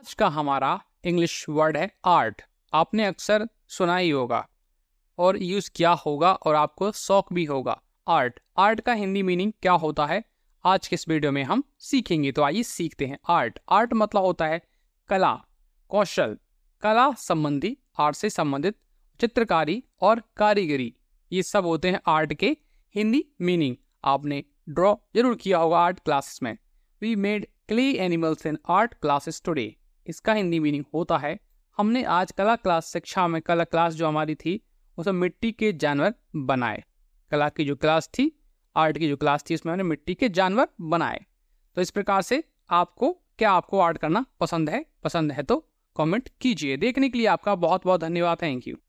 आज का हमारा इंग्लिश वर्ड है आर्ट आपने अक्सर सुना ही होगा और यूज़ किया होगा और आपको शौक भी होगा आर्ट आर्ट का हिंदी मीनिंग क्या होता है आज के इस वीडियो में हम सीखेंगे तो आइए सीखते हैं आर्ट आर्ट मतलब होता है कला कौशल कला संबंधी आर्ट से संबंधित चित्रकारी और कारीगरी ये सब होते हैं आर्ट के हिंदी मीनिंग आपने ड्रॉ जरूर किया होगा आर्ट क्लासेस में we made clay animals in art classes today इसका हिंदी मीनिंग होता है हमने आज कला क्लास शिक्षा में कला क्लास जो हमारी थी उसमें मिट्टी के जानवर बनाए कला की जो क्लास थी आर्ट की जो क्लास थी उसमें हमने मिट्टी के जानवर बनाए तो इस प्रकार से आपको क्या आपको आर्ट करना पसंद है पसंद है तो कमेंट कीजिए देखने के लिए आपका बहुत बहुत धन्यवाद थैंक यू